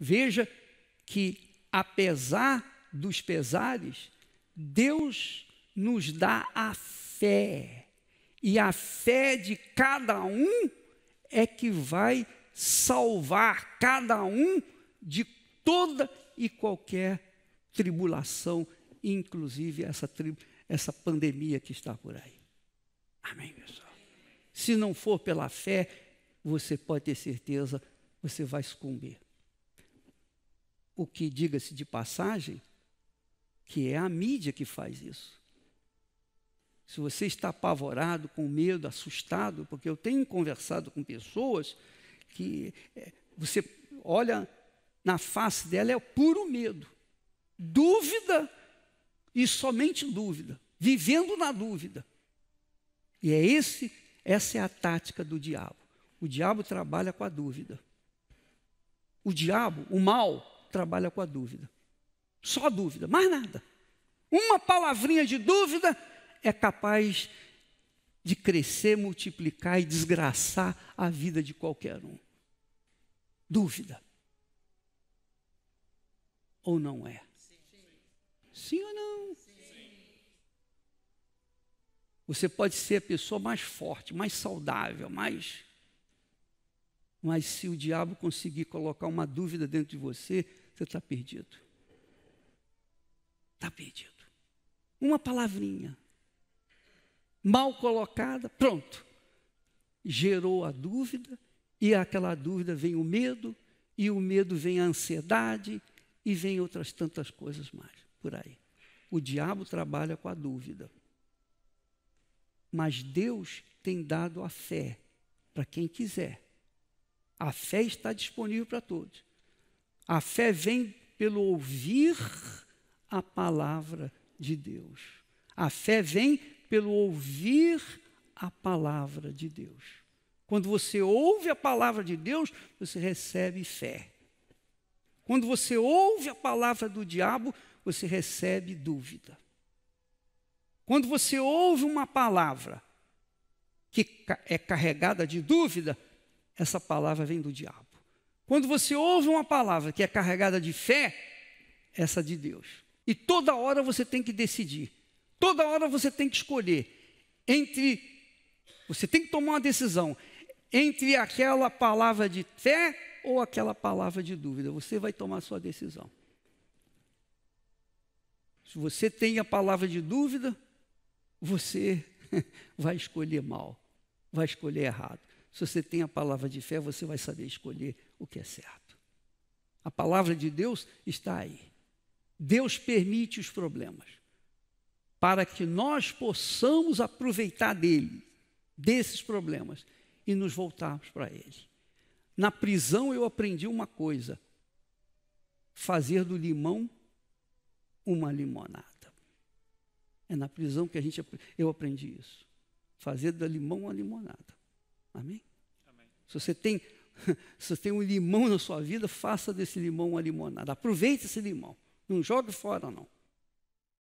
Veja que, apesar dos pesares, Deus nos dá a fé. E a fé de cada um é que vai salvar cada um de toda e qualquer tribulação, inclusive essa, tri essa pandemia que está por aí. Amém, pessoal? Se não for pela fé, você pode ter certeza, você vai sucumbir. O que, diga-se de passagem, que é a mídia que faz isso. Se você está apavorado, com medo, assustado, porque eu tenho conversado com pessoas que é, você olha na face dela, é puro medo, dúvida e somente dúvida, vivendo na dúvida. E é esse, essa é a tática do diabo. O diabo trabalha com a dúvida. O diabo, o mal, trabalha com a dúvida. Só a dúvida, mais nada. Uma palavrinha de dúvida é capaz de crescer, multiplicar e desgraçar a vida de qualquer um. Dúvida. Ou não é? Sim ou não? Você pode ser a pessoa mais forte, mais saudável, mais. Mas se o diabo conseguir colocar uma dúvida dentro de você, você está perdido. Está perdido. Uma palavrinha mal colocada, pronto. Gerou a dúvida, e aquela dúvida vem o medo, e o medo vem a ansiedade, e vem outras tantas coisas mais por aí. O diabo trabalha com a dúvida. Mas Deus tem dado a fé para quem quiser. A fé está disponível para todos. A fé vem pelo ouvir a palavra de Deus. A fé vem pelo ouvir a palavra de Deus. Quando você ouve a palavra de Deus, você recebe fé. Quando você ouve a palavra do diabo, você recebe dúvida. Quando você ouve uma palavra que é carregada de dúvida, essa palavra vem do diabo. Quando você ouve uma palavra que é carregada de fé, essa de Deus. E toda hora você tem que decidir. Toda hora você tem que escolher entre você tem que tomar uma decisão entre aquela palavra de fé ou aquela palavra de dúvida. Você vai tomar a sua decisão. Se você tem a palavra de dúvida, você vai escolher mal, vai escolher errado. Se você tem a palavra de fé, você vai saber escolher o que é certo. A palavra de Deus está aí. Deus permite os problemas para que nós possamos aproveitar dele, desses problemas, e nos voltarmos para ele. Na prisão eu aprendi uma coisa: fazer do limão uma limonada. É na prisão que a gente eu aprendi isso. Fazer do limão uma limonada. Amém? Amém. Se você tem se você tem um limão na sua vida, faça desse limão uma limonada. Aproveite esse limão. Não jogue fora, não.